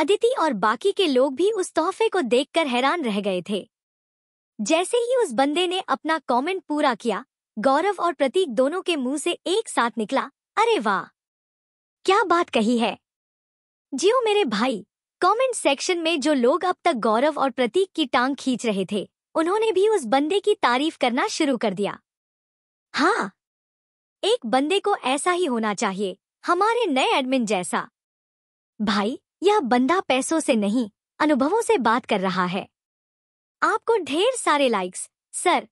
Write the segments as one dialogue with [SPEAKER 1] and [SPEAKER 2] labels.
[SPEAKER 1] अदिति और बाकी के लोग भी उस तोहफे को देखकर हैरान रह गए थे जैसे ही उस बंदे ने अपना कमेंट पूरा किया गौरव और प्रतीक दोनों के मुंह से एक साथ निकला अरे वाह क्या बात कही है जियो मेरे भाई कमेंट सेक्शन में जो लोग अब तक गौरव और प्रतीक की टांग खींच रहे थे उन्होंने भी उस बंदे की तारीफ करना शुरू कर दिया हाँ एक बंदे को ऐसा ही होना चाहिए हमारे नए एडमिन जैसा भाई यह बंदा पैसों से नहीं अनुभवों से बात कर रहा है आपको ढेर सारे लाइक्स सर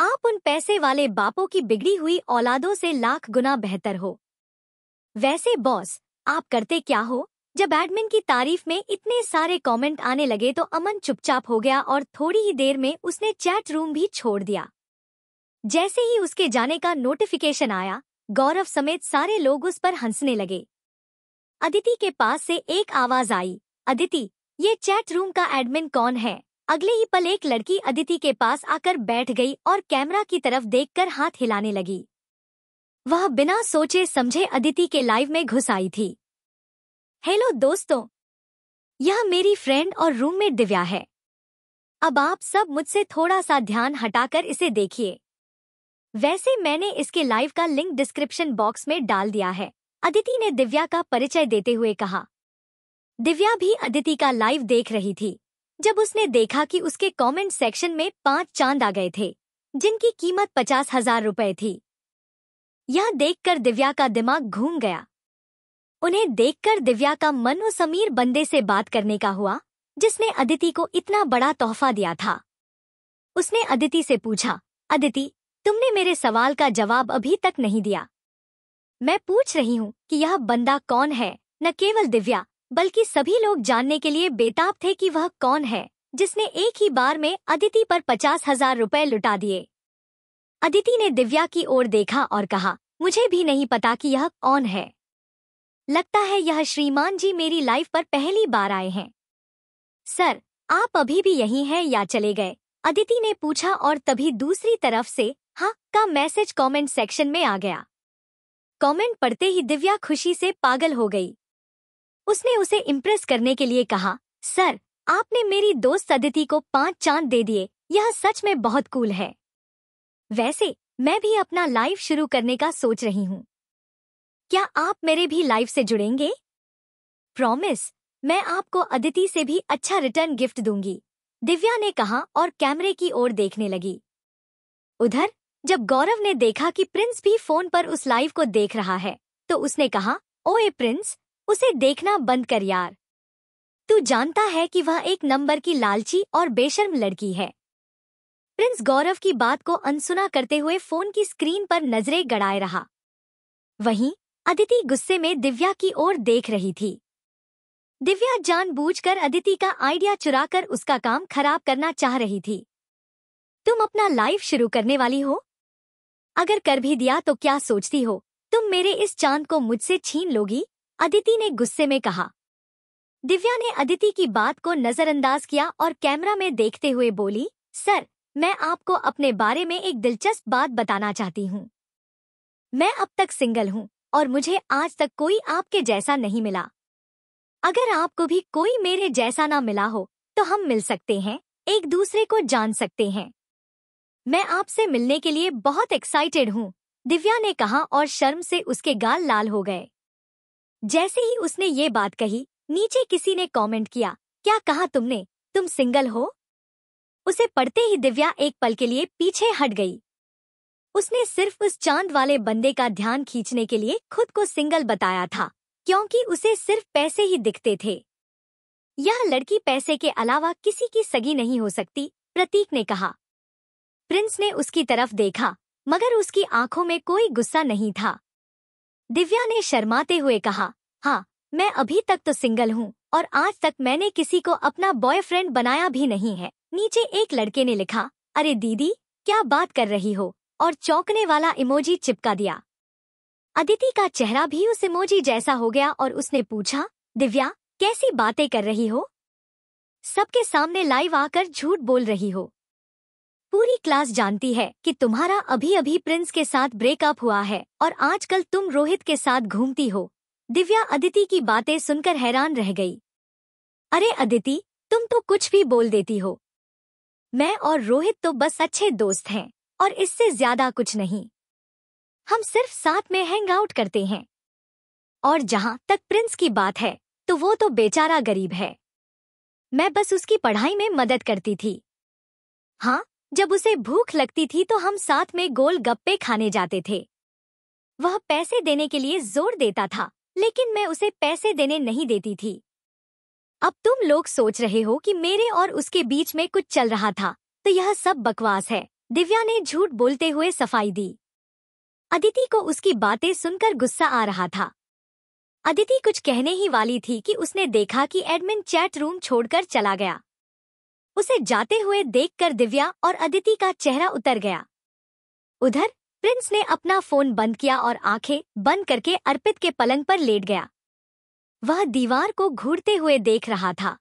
[SPEAKER 1] आप उन पैसे वाले बापों की बिगड़ी हुई औलादों से लाख गुना बेहतर हो वैसे बॉस आप करते क्या हो जब एडमिन की तारीफ में इतने सारे कमेंट आने लगे तो अमन चुपचाप हो गया और थोड़ी ही देर में उसने चैट रूम भी छोड़ दिया जैसे ही उसके जाने का नोटिफिकेशन आया गौरव समेत सारे लोग उस पर हंसने लगे अदिति के पास से एक आवाज आई अदिति ये चैट रूम का एडमिन कौन है अगले ही पल एक लड़की अदिति के पास आकर बैठ गई और कैमरा की तरफ देखकर हाथ हिलाने लगी वह बिना सोचे समझे अदिति के लाइव में घुस आई थी हेलो दोस्तों यह मेरी फ्रेंड और रूममेट दिव्या है अब आप सब मुझसे थोड़ा सा ध्यान हटाकर इसे देखिए वैसे मैंने इसके लाइव का लिंक डिस्क्रिप्शन बॉक्स में डाल दिया है अदिति ने दिव्या का परिचय देते हुए कहा दिव्या भी अदिति का लाइव देख रही थी जब उसने देखा कि उसके कमेंट सेक्शन में पांच चांद आ गए थे जिनकी कीमत पचास हजार रुपए थी यह देखकर दिव्या का दिमाग घूम गया उन्हें देखकर दिव्या का मन उस अमीर बंदे से बात करने का हुआ जिसने अदिति को इतना बड़ा तोहफा दिया था उसने अदिति से पूछा अदिति तुमने मेरे सवाल का जवाब अभी तक नहीं दिया मैं पूछ रही हूँ कि यह बंदा कौन है न केवल दिव्या बल्कि सभी लोग जानने के लिए बेताब थे कि वह कौन है जिसने एक ही बार में अदिति पर पचास हजार रुपए लुटा दिए अदिति ने दिव्या की ओर देखा और कहा मुझे भी नहीं पता कि यह कौन है लगता है यह श्रीमान जी मेरी लाइफ पर पहली बार आए हैं सर आप अभी भी यही हैं या चले गए अदिति ने पूछा और तभी दूसरी तरफ से हाँ का मैसेज कमेंट सेक्शन में आ गया कमेंट पढ़ते ही दिव्या खुशी से पागल हो गई उसने उसे इम्प्रेस करने के लिए कहा सर आपने मेरी दोस्त अदिति को पांच चांद दे दिए यह सच में बहुत कूल है वैसे मैं भी अपना लाइव शुरू करने का सोच रही हूँ क्या आप मेरे भी लाइव से जुड़ेंगे प्रॉमिस मैं आपको अदिति से भी अच्छा रिटर्न गिफ्ट दूंगी दिव्या ने कहा और कैमरे की ओर देखने लगी उधर जब गौरव ने देखा कि प्रिंस भी फोन पर उस लाइव को देख रहा है तो उसने कहा ओए प्रिंस उसे देखना बंद कर यार तू जानता है कि वह एक नंबर की लालची और बेशर्म लड़की है प्रिंस गौरव की बात को अनसुना करते हुए फोन की स्क्रीन पर नजरें गड़ाए रहा वहीं अदिति गुस्से में दिव्या की ओर देख रही थी दिव्या जानबूझकर अदिति का आइडिया चुराकर उसका काम खराब करना चाह रही थी तुम अपना लाइव शुरू करने वाली हो अगर कर भी दिया तो क्या सोचती हो तुम मेरे इस चांद को मुझसे छीन लोगी अदिति ने गुस्से में कहा दिव्या ने अदिति की बात को नजरअंदाज किया और कैमरा में देखते हुए बोली सर मैं आपको अपने बारे में एक दिलचस्प बात बताना चाहती हूँ मैं अब तक सिंगल हूँ और मुझे आज तक कोई आपके जैसा नहीं मिला अगर आपको भी कोई मेरे जैसा ना मिला हो तो हम मिल सकते हैं एक दूसरे को जान सकते हैं मैं आपसे मिलने के लिए बहुत एक्साइटेड हूँ दिव्या ने कहा और शर्म से उसके गाल लाल हो गए जैसे ही उसने ये बात कही नीचे किसी ने कमेंट किया क्या कहा तुमने तुम सिंगल हो उसे पढ़ते ही दिव्या एक पल के लिए पीछे हट गई उसने सिर्फ उस चांद वाले बंदे का ध्यान खींचने के लिए खुद को सिंगल बताया था क्योंकि उसे सिर्फ पैसे ही दिखते थे यह लड़की पैसे के अलावा किसी की सगी नहीं हो सकती प्रतीक ने कहा प्रिंस ने उसकी तरफ देखा मगर उसकी आंखों में कोई गुस्सा नहीं था दिव्या ने शर्माते हुए कहा हाँ मैं अभी तक तो सिंगल हूँ और आज तक मैंने किसी को अपना बॉयफ्रेंड बनाया भी नहीं है नीचे एक लड़के ने लिखा अरे दीदी क्या बात कर रही हो और चौंकने वाला इमोजी चिपका दिया अदिति का चेहरा भी उस इमोजी जैसा हो गया और उसने पूछा दिव्या कैसी बातें कर रही हो सबके सामने लाइव आकर झूठ बोल रही हो पूरी क्लास जानती है कि तुम्हारा अभी अभी प्रिंस के साथ ब्रेकअप हुआ है और आजकल तुम रोहित के साथ घूमती हो दिव्या अदिति की बातें सुनकर हैरान रह गई अरे अदिति तुम तो कुछ भी बोल देती हो मैं और रोहित तो बस अच्छे दोस्त हैं और इससे ज्यादा कुछ नहीं हम सिर्फ साथ में हैंग आउट करते हैं और जहां तक प्रिंस की बात है तो वो तो बेचारा गरीब है मैं बस उसकी पढ़ाई में मदद करती थी हाँ जब उसे भूख लगती थी तो हम साथ में गोल गप्पे खाने जाते थे वह पैसे देने के लिए जोर देता था लेकिन मैं उसे पैसे देने नहीं देती थी अब तुम लोग सोच रहे हो कि मेरे और उसके बीच में कुछ चल रहा था तो यह सब बकवास है दिव्या ने झूठ बोलते हुए सफाई दी अदिति को उसकी बातें सुनकर गुस्सा आ रहा था अदिति कुछ कहने ही वाली थी कि उसने देखा कि एडमिन चैट रूम छोड़कर चला गया उसे जाते हुए देखकर दिव्या और अदिति का चेहरा उतर गया उधर प्रिंस ने अपना फोन बंद किया और आंखें बंद करके अर्पित के पलंग पर लेट गया वह दीवार को घूरते हुए देख रहा था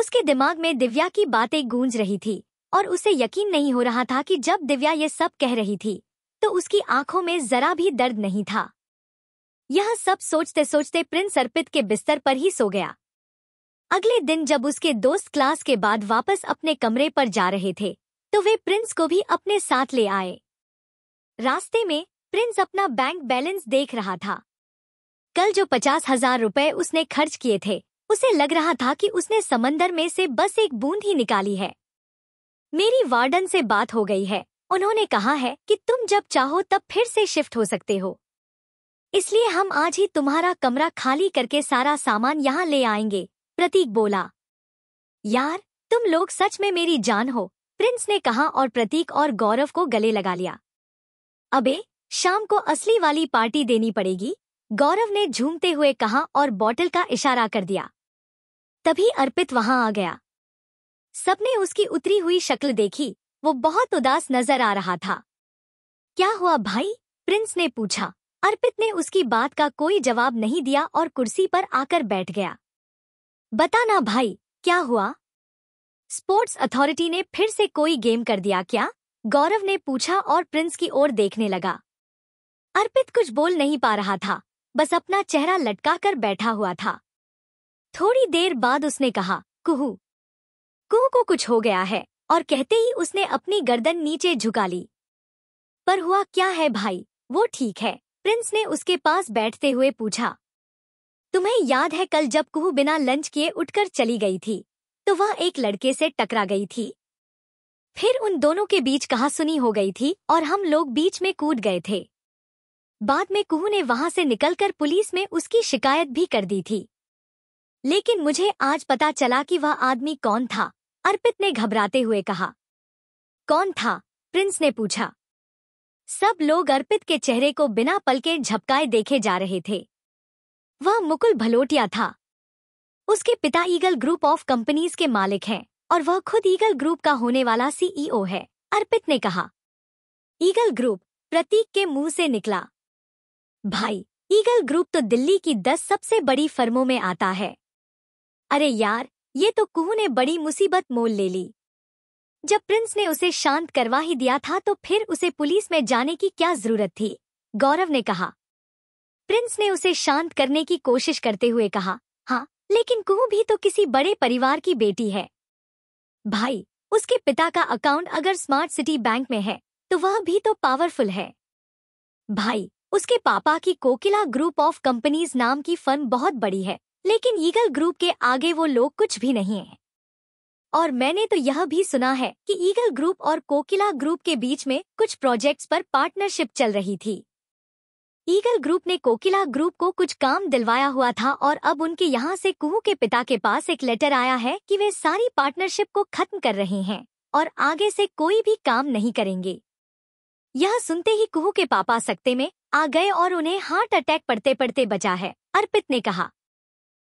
[SPEAKER 1] उसके दिमाग में दिव्या की बातें गूंज रही थी और उसे यकीन नहीं हो रहा था कि जब दिव्या ये सब कह रही थी तो उसकी आंखों में जरा भी दर्द नहीं था यह सब सोचते सोचते प्रिंस अर्पित के बिस्तर पर ही सो गया अगले दिन जब उसके दोस्त क्लास के बाद वापस अपने कमरे पर जा रहे थे तो वे प्रिंस को भी अपने साथ ले आए रास्ते में प्रिंस अपना बैंक बैलेंस देख रहा था कल जो पचास हजार रुपए उसने खर्च किए थे उसे लग रहा था कि उसने समंदर में से बस एक बूंद ही निकाली है मेरी वार्डन से बात हो गई है उन्होंने कहा है कि तुम जब चाहो तब फिर से शिफ्ट हो सकते हो इसलिए हम आज ही तुम्हारा कमरा खाली करके सारा सामान यहाँ ले आएंगे प्रतीक बोला यार तुम लोग सच में मेरी जान हो प्रिंस ने कहा और प्रतीक और गौरव को गले लगा लिया अबे शाम को असली वाली पार्टी देनी पड़ेगी गौरव ने झूमते हुए कहा और बॉटल का इशारा कर दिया तभी अर्पित वहां आ गया सबने उसकी उतरी हुई शक्ल देखी वो बहुत उदास नजर आ रहा था क्या हुआ भाई प्रिंस ने पूछा अर्पित ने उसकी बात का कोई जवाब नहीं दिया और कुर्सी पर आकर बैठ गया बताना भाई क्या हुआ स्पोर्ट्स अथॉरिटी ने फिर से कोई गेम कर दिया क्या गौरव ने पूछा और प्रिंस की ओर देखने लगा अर्पित कुछ बोल नहीं पा रहा था बस अपना चेहरा लटका कर बैठा हुआ था थोड़ी देर बाद उसने कहा कुहू कुहू को कुछ हो गया है और कहते ही उसने अपनी गर्दन नीचे झुका ली पर हुआ क्या है भाई वो ठीक है प्रिंस ने उसके पास बैठते हुए पूछा तुम्हें याद है कल जब कुहू बिना लंच किए उठकर चली गई थी तो वह एक लड़के से टकरा गई थी फिर उन दोनों के बीच कहा सुनी हो गई थी और हम लोग बीच में कूद गए थे बाद में कुहू ने वहां से निकलकर पुलिस में उसकी शिकायत भी कर दी थी लेकिन मुझे आज पता चला कि वह आदमी कौन था अर्पित ने घबराते हुए कहा कौन था प्रिंस ने पूछा सब लोग अर्पित के चेहरे को बिना पलके झपकाए देखे जा रहे थे वह मुकुल भलोटिया था उसके पिता ईगल ग्रुप ऑफ कंपनीज के मालिक हैं और वह खुद ईगल ग्रुप का होने वाला सीईओ e है अर्पित ने कहा ईगल ग्रुप प्रतीक के मुंह से निकला भाई ईगल ग्रुप तो दिल्ली की दस सबसे बड़ी फर्मों में आता है अरे यार ये तो कुहू ने बड़ी मुसीबत मोल ले ली जब प्रिंस ने उसे शांत करवा ही दिया था तो फिर उसे पुलिस में जाने की क्या जरूरत थी गौरव ने कहा प्रिंस ने उसे शांत करने की कोशिश करते हुए कहा हाँ लेकिन कुहू भी तो किसी बड़े परिवार की बेटी है भाई उसके पिता का अकाउंट अगर स्मार्ट सिटी बैंक में है तो वह भी तो पावरफुल है भाई उसके पापा की कोकिला ग्रुप ऑफ कंपनीज नाम की फर्म बहुत बड़ी है लेकिन ईगल ग्रुप के आगे वो लोग कुछ भी नहीं है और मैंने तो यह भी सुना है कि ईगल ग्रुप और कोकिला ग्रुप के बीच में कुछ प्रोजेक्ट्स पर पार्टनरशिप चल रही थी ईगल ग्रुप ने कोकिला ग्रुप को कुछ काम दिलवाया हुआ था और अब उनके यहाँ से कुहू के पिता के पास एक लेटर आया है कि वे सारी पार्टनरशिप को खत्म कर रहे हैं और आगे से कोई भी काम नहीं करेंगे यह सुनते ही कुहू के पापा सकते में आ गए और उन्हें हार्ट अटैक पड़ते पड़ते बचा है अर्पित ने कहा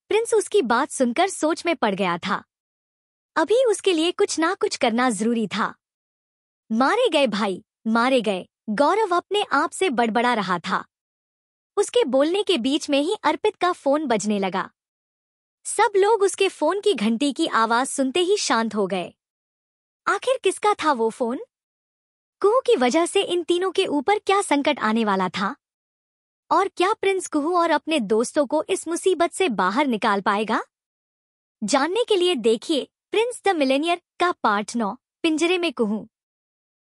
[SPEAKER 1] प्रिंस उसकी बात सुनकर सोच में पड़ गया था अभी उसके लिए कुछ ना कुछ करना जरूरी था मारे गए भाई मारे गए गौरव अपने आप से बड़बड़ा रहा था उसके बोलने के बीच में ही अर्पित का फोन बजने लगा सब लोग उसके फोन की घंटी की आवाज सुनते ही शांत हो गए आखिर किसका था वो फोन कुहू की वजह से इन तीनों के ऊपर क्या संकट आने वाला था और क्या प्रिंस कुहू और अपने दोस्तों को इस मुसीबत से बाहर निकाल पाएगा जानने के लिए देखिए प्रिंस द मिलेनियर का पार्ट नौ पिंजरे में कुहू